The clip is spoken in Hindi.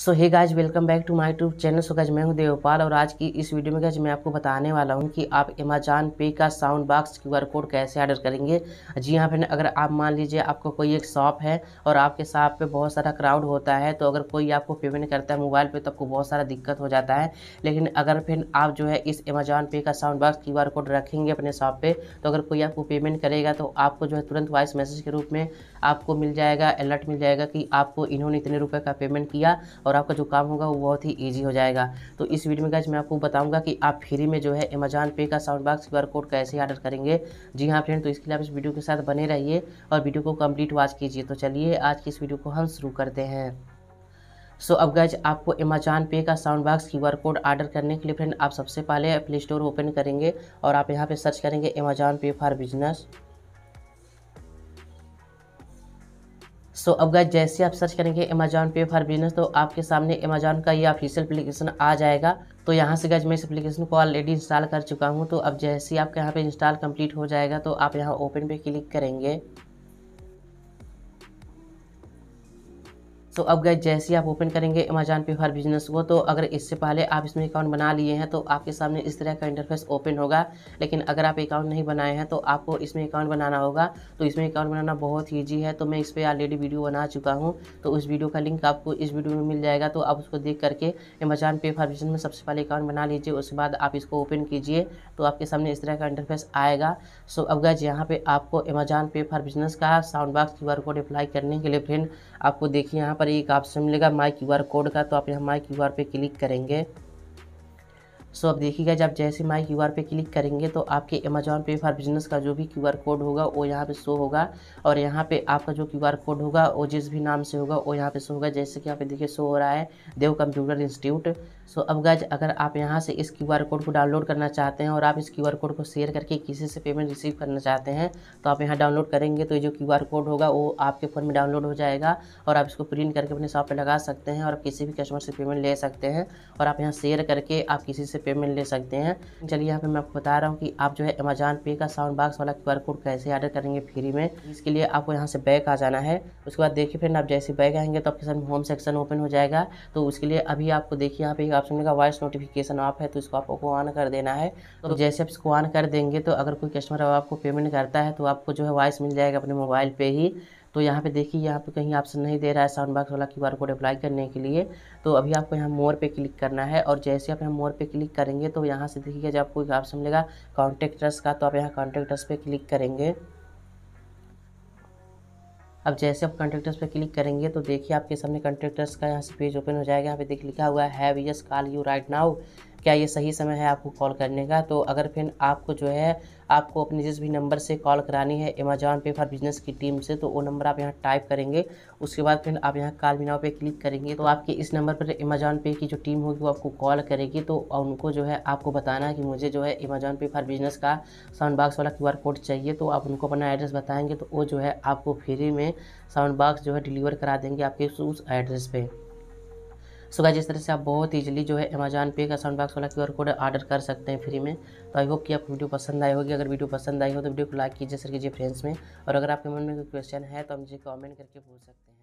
so hey guys welcome back to my tube channel so guys मैं हूँ देवपाल और आज की इस वीडियो में गज मैं आपको बताने वाला हूँ कि आप अमेजान पे का साउंड बॉक्स आर कोड कैसे ऑर्डर करेंगे जी हाँ फिर अगर आप मान लीजिए आपको कोई एक शॉप है और आपके शॉप पे बहुत सारा क्राउड होता है तो अगर कोई आपको पेमेंट करता है मोबाइल पर तो आपको बहुत सारा दिक्कत हो जाता है लेकिन अगर फिर आप जो है इस अमेजान पे का साउंड बॉक्स क्यू कोड रखेंगे अपने शॉप पर तो अगर कोई आपको पेमेंट करेगा तो आपको जो है तुरंत वॉइस मैसेज के रूप में आपको मिल जाएगा अलर्ट मिल जाएगा कि आपको इन्होंने इतने रुपये का पेमेंट किया और आपका जो काम होगा वो बहुत ही ईजी हो जाएगा तो इस वीडियो में गैस मैं आपको बताऊँगा कि आप फ्री में जो है अमेजान पे का साउंड बॉक्स क्यू कोड कैसे ऑर्डर करेंगे जी हाँ फ्रेंड तो इसके लिए आप इस वीडियो के साथ बने रहिए और वीडियो को कम्प्लीट वॉच कीजिए तो चलिए आज की इस वीडियो को हम शुरू करते हैं सो so, अब गैज आपको अमेजान पे का sound box Q R code order करने के लिए फ्रेंड आप सबसे पहले प्ले स्टोर ओपन करेंगे और आप यहाँ पे सर्च करेंगे अमेजान पे फॉर बिजनेस सो अब गए जैसे आप सर्च करेंगे अमेजॉन पे फॉर बिजनेस तो आपके सामने अमेजॉन का ये ऑफिशियल एप्लीकेशन आ जाएगा तो यहाँ से गज मैं इस एप्लीकेशन को ऑलरेडी इंस्टॉल कर चुका हूँ तो अब जैसे ही आपके यहाँ पे इंस्टॉल कंप्लीट हो जाएगा तो आप यहाँ ओपन पे क्लिक करेंगे सो अब गए जैसे ही आप ओपन करेंगे अमेजान पे हर बिजनेस को तो अगर इससे पहले आप इसमें अकाउंट बना लिए हैं तो आपके सामने इस तरह का इंटरफेस ओपन होगा लेकिन अगर आप अकाउंट नहीं बनाए हैं तो आपको इसमें अकाउंट बनाना होगा तो इसमें अकाउंट बनाना बहुत ईजी है तो मैं इस पर ऑलरेडी वीडियो बना चुका हूँ तो उस वीडियो का लिंक आपको इस वीडियो में मिल जाएगा तो आप उसको देख करके अमेजान पे हर बिजनेस में सबसे पहले अकाउंट बना लीजिए उसके बाद आप इसको ओपन कीजिए तो आपके सामने इस तरह का इंटरफेस आएगा सो अब गए यहाँ पर आपको अमेजान पे हर बिजनेस का sound box Q code apply करने के लिए फ्रेंड आपको देखिए यहाँ पर एक ऑप्शन मिलेगा माई क्यू आर कोड का तो आप यहाँ माई क्यू आर पर क्लिक करेंगे सो अब देखिएगा जब जैसे माई क्यू आर पे क्लिक करेंगे तो आपके अमेजॉन पे फॉर बिजनेस का जो भी क्यू आर कोड होगा वो यहाँ पे शो होगा और यहाँ पे आपका जो क्यू आर कोड होगा वो जिस भी नाम से होगा वो यहाँ पे शो होगा जैसे कि यहाँ पे देखिए शो हो रहा है देव कंप्यूटर इंस्टीट्यूट सो अब गज अगर आप यहाँ से इस क्यू आर कोड को डाउनलोड करना चाहते हैं और आप इस क्यू आर कोड को शेयर करके किसी से पेमेंट रिसीव करना चाहते हैं तो आप यहाँ डाउनलोड करेंगे तो ये जो क्यू आर कोड होगा वो आपके फ़ोन में डाउनलोड हो जाएगा और आप इसको प्रिंट करके अपने शॉप पर लगा सकते हैं और किसी भी कस्टमर से पेमेंट ले सकते हैं और आप यहाँ शेयर करके आप किसी से पेमेंट ले सकते हैं चलिए यहाँ पे मैं आपको बता रहा हूँ कि आप जो है अमेजान पे का साउंड बॉक्स वाला क्यू कोड कैसे ऑर्डर करेंगे फ्री में इसके लिए आपको यहाँ से बैक आ जाना है उसके बाद देखिए फ्रेंड आप जैसे बैक आएंगे तो आपके साथ होम सेक्शन ओपन हो जाएगा तो उसके लिए अभी आपको देखिए यहाँ पे एक ऑप्शन का वॉइस नोटिफिकेशन ऑफ है तो इसको आपको ऑन कर देना है तो जैसे आप इसको ऑन कर देंगे तो अगर कोई कस्टमर आपको पेमेंट करता है तो आपको जो है वॉइस मिल जाएगा अपने मोबाइल पर ही तो यहाँ पे देखिए यहाँ पे कहीं आपसे नहीं दे रहा है साउंड बॉक्स वाला क्यू आर कोड अप्लाई करने के लिए तो अभी आपको यहाँ मोर पे क्लिक करना है और जैसे आप यहाँ मोर पे क्लिक करेंगे तो यहाँ से देखिए जब आपको एक ऑप्शन मिलेगा कॉन्टेक्टर्स का तो आप यहाँ कॉन्टेक्टर्स पर क्लिक करेंगे अब जैसे आप कॉन्ट्रेक्टर्स पर क्लिक करेंगे तो देखिए आपके सामने कॉन्ट्रेक्टर्स का यहाँ से पेज ओपन हो जाएगा यहाँ पे देख लिखा हुआ है have yes call you right now क्या ये सही समय है आपको कॉल करने का तो अगर फिर आपको जो है आपको अपने जिस भी नंबर से कॉल करानी है अमेजॉन पे फॉर बिजनेस की टीम से तो वो नंबर आप यहाँ टाइप करेंगे उसके बाद फिर आप यहाँ कॉल बिनाव पे क्लिक करेंगे तो आपके इस नंबर पर अमेजॉन पे की जो टीम होगी वो आपको कॉल करेगी तो उनको जो है आपको बताना है कि मुझे जो है अमेजॉन पे फॉर बिजनेस का साउंड बॉक्स वाला क्यू कोड चाहिए तो आप उनको अपना एड्रेस बताएँगे तो वो जो है आपको फ्री में साउंड बॉक्स जो है डिलीवर करा देंगे आपके उस एड्रेस पर सो गाइज इस तरह से आप बहुत ईजिली जो है अमेजान पे का साउंड बॉक्स वाला क्यू कोड ऑर्डर कर सकते हैं फ्री में तो आई होप कि आपको वीडियो पसंद आई होगी अगर वीडियो पसंद आई हो तो वीडियो को लाइक कीजिए शेयर कीजिए फ्रेंड्स में और अगर आपके मन में कोई क्वेश्चन है तो हम मुझे कॉमेंट करके पूछ सकते हैं